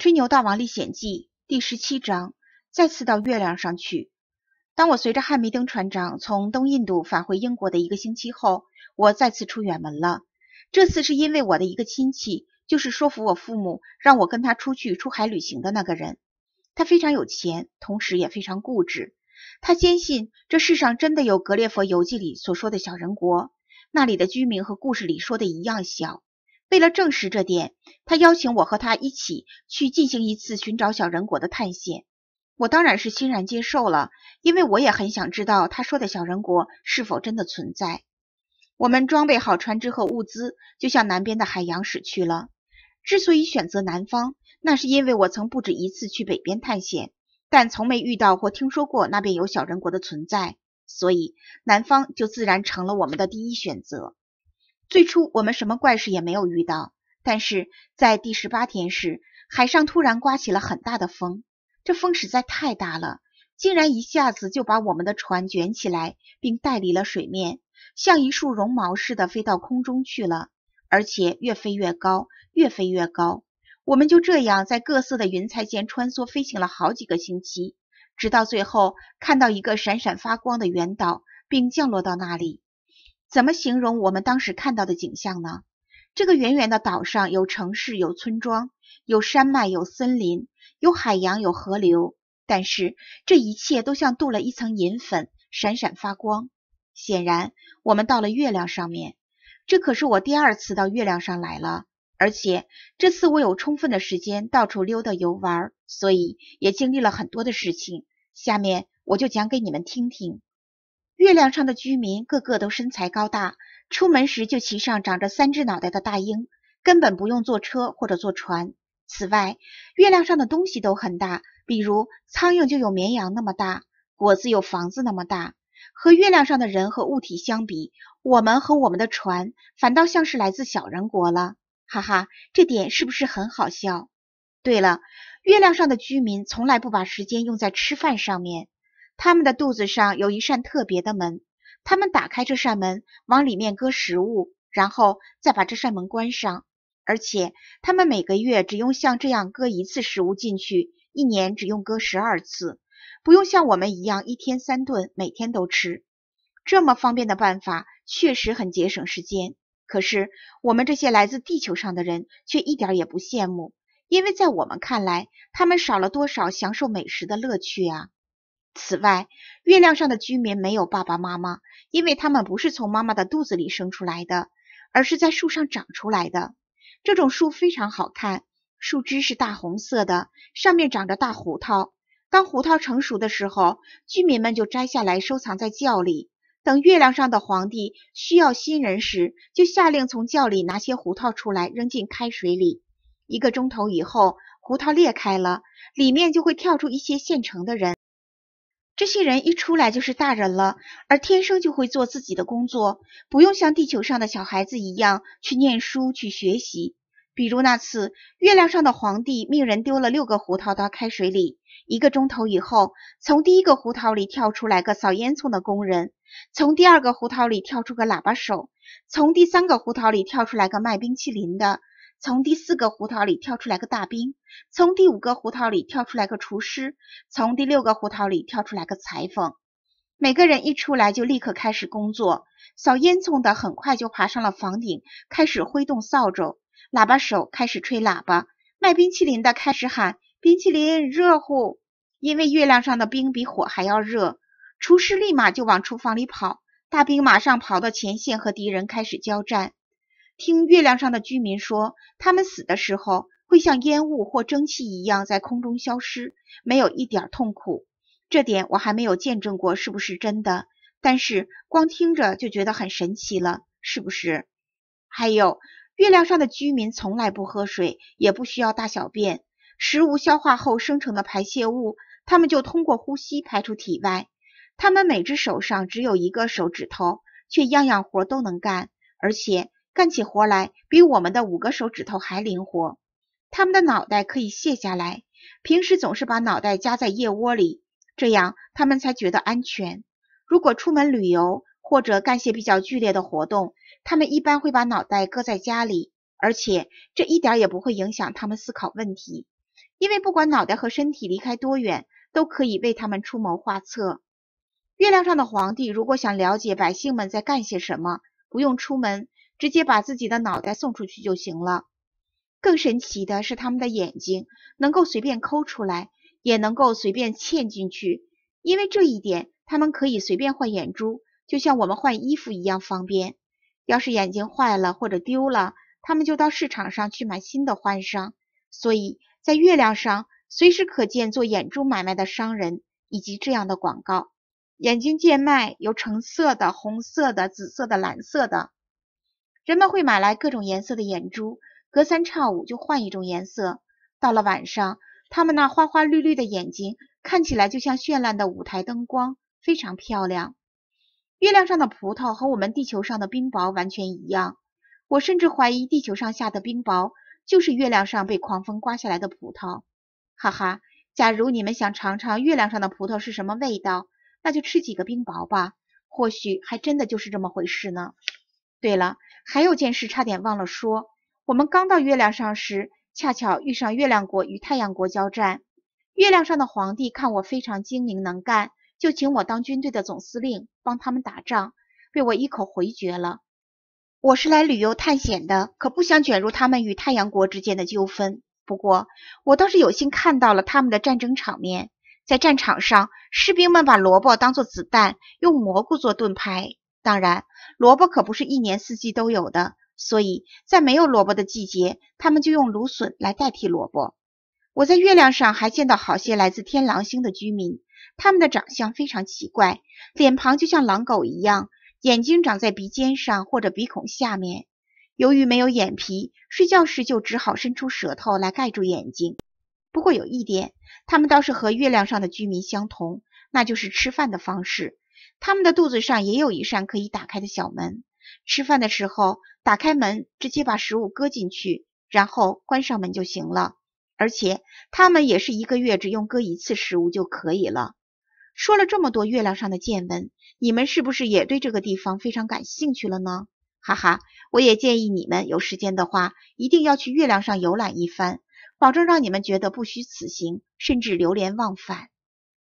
《吹牛大王历险记》第十七章：再次到月亮上去。当我随着汉密登船长从东印度返回英国的一个星期后，我再次出远门了。这次是因为我的一个亲戚，就是说服我父母让我跟他出去出海旅行的那个人。他非常有钱，同时也非常固执。他坚信这世上真的有《格列佛游记》里所说的小人国，那里的居民和故事里说的一样小。为了证实这点，他邀请我和他一起去进行一次寻找小人国的探险。我当然是欣然接受了，因为我也很想知道他说的小人国是否真的存在。我们装备好船只和物资，就向南边的海洋驶去了。之所以选择南方，那是因为我曾不止一次去北边探险，但从没遇到或听说过那边有小人国的存在，所以南方就自然成了我们的第一选择。最初我们什么怪事也没有遇到，但是在第十八天时，海上突然刮起了很大的风。这风实在太大了，竟然一下子就把我们的船卷起来，并带离了水面，像一束绒毛似的飞到空中去了。而且越飞越高，越飞越高。我们就这样在各色的云彩间穿梭飞行了好几个星期，直到最后看到一个闪闪发光的圆岛，并降落到那里。怎么形容我们当时看到的景象呢？这个圆圆的岛上有城市、有村庄、有山脉、有森林、有海洋、有河流，但是这一切都像镀了一层银粉，闪闪发光。显然，我们到了月亮上面。这可是我第二次到月亮上来了，而且这次我有充分的时间到处溜达游玩，所以也经历了很多的事情。下面我就讲给你们听听。月亮上的居民个个都身材高大，出门时就骑上长着三只脑袋的大鹰，根本不用坐车或者坐船。此外，月亮上的东西都很大，比如苍蝇就有绵羊那么大，果子有房子那么大。和月亮上的人和物体相比，我们和我们的船反倒像是来自小人国了，哈哈，这点是不是很好笑？对了，月亮上的居民从来不把时间用在吃饭上面。他们的肚子上有一扇特别的门，他们打开这扇门往里面搁食物，然后再把这扇门关上。而且他们每个月只用像这样搁一次食物进去，一年只用搁十二次，不用像我们一样一天三顿，每天都吃。这么方便的办法确实很节省时间。可是我们这些来自地球上的人却一点也不羡慕，因为在我们看来，他们少了多少享受美食的乐趣啊！此外，月亮上的居民没有爸爸妈妈，因为他们不是从妈妈的肚子里生出来的，而是在树上长出来的。这种树非常好看，树枝是大红色的，上面长着大胡桃。当胡桃成熟的时候，居民们就摘下来收藏在窖里。等月亮上的皇帝需要新人时，就下令从窖里拿些胡桃出来，扔进开水里。一个钟头以后，胡桃裂开了，里面就会跳出一些现成的人。这些人一出来就是大人了，而天生就会做自己的工作，不用像地球上的小孩子一样去念书去学习。比如那次，月亮上的皇帝命人丢了六个胡桃到开水里，一个钟头以后，从第一个胡桃里跳出来个扫烟囱的工人，从第二个胡桃里跳出个喇叭手，从第三个胡桃里跳出来个卖冰淇淋的。从第四个胡桃里跳出来个大兵，从第五个胡桃里跳出来个厨师，从第六个胡桃里跳出来个裁缝。每个人一出来就立刻开始工作。扫烟囱的很快就爬上了房顶，开始挥动扫帚；喇叭手开始吹喇叭；卖冰淇淋的开始喊“冰淇淋热乎”，因为月亮上的冰比火还要热。厨师立马就往厨房里跑，大兵马上跑到前线和敌人开始交战。听月亮上的居民说，他们死的时候会像烟雾或蒸汽一样在空中消失，没有一点痛苦。这点我还没有见证过，是不是真的？但是光听着就觉得很神奇了，是不是？还有，月亮上的居民从来不喝水，也不需要大小便。食物消化后生成的排泄物，他们就通过呼吸排出体外。他们每只手上只有一个手指头，却样样活都能干，而且。干起活来比我们的五个手指头还灵活。他们的脑袋可以卸下来，平时总是把脑袋夹在腋窝里，这样他们才觉得安全。如果出门旅游或者干些比较剧烈的活动，他们一般会把脑袋搁在家里，而且这一点也不会影响他们思考问题，因为不管脑袋和身体离开多远，都可以为他们出谋划策。月亮上的皇帝如果想了解百姓们在干些什么，不用出门。直接把自己的脑袋送出去就行了。更神奇的是，他们的眼睛能够随便抠出来，也能够随便嵌进去。因为这一点，他们可以随便换眼珠，就像我们换衣服一样方便。要是眼睛坏了或者丢了，他们就到市场上去买新的换上。所以在月亮上，随时可见做眼珠买卖的商人，以及这样的广告：眼睛贱卖，有橙色的、红色的、紫色的、蓝色的。人们会买来各种颜色的眼珠，隔三差五就换一种颜色。到了晚上，他们那花花绿绿的眼睛看起来就像绚烂的舞台灯光，非常漂亮。月亮上的葡萄和我们地球上的冰雹完全一样。我甚至怀疑地球上下的冰雹就是月亮上被狂风刮下来的葡萄。哈哈，假如你们想尝尝月亮上的葡萄是什么味道，那就吃几个冰雹吧。或许还真的就是这么回事呢。对了，还有件事差点忘了说。我们刚到月亮上时，恰巧遇上月亮国与太阳国交战。月亮上的皇帝看我非常精明能干，就请我当军队的总司令，帮他们打仗，被我一口回绝了。我是来旅游探险的，可不想卷入他们与太阳国之间的纠纷。不过，我倒是有幸看到了他们的战争场面。在战场上，士兵们把萝卜当作子弹，用蘑菇做盾牌。当然，萝卜可不是一年四季都有的，所以在没有萝卜的季节，他们就用芦笋来代替萝卜。我在月亮上还见到好些来自天狼星的居民，他们的长相非常奇怪，脸庞就像狼狗一样，眼睛长在鼻尖上或者鼻孔下面。由于没有眼皮，睡觉时就只好伸出舌头来盖住眼睛。不过有一点，他们倒是和月亮上的居民相同，那就是吃饭的方式。他们的肚子上也有一扇可以打开的小门，吃饭的时候打开门，直接把食物搁进去，然后关上门就行了。而且他们也是一个月只用搁一次食物就可以了。说了这么多月亮上的见闻，你们是不是也对这个地方非常感兴趣了呢？哈哈，我也建议你们有时间的话，一定要去月亮上游览一番，保证让你们觉得不虚此行，甚至流连忘返。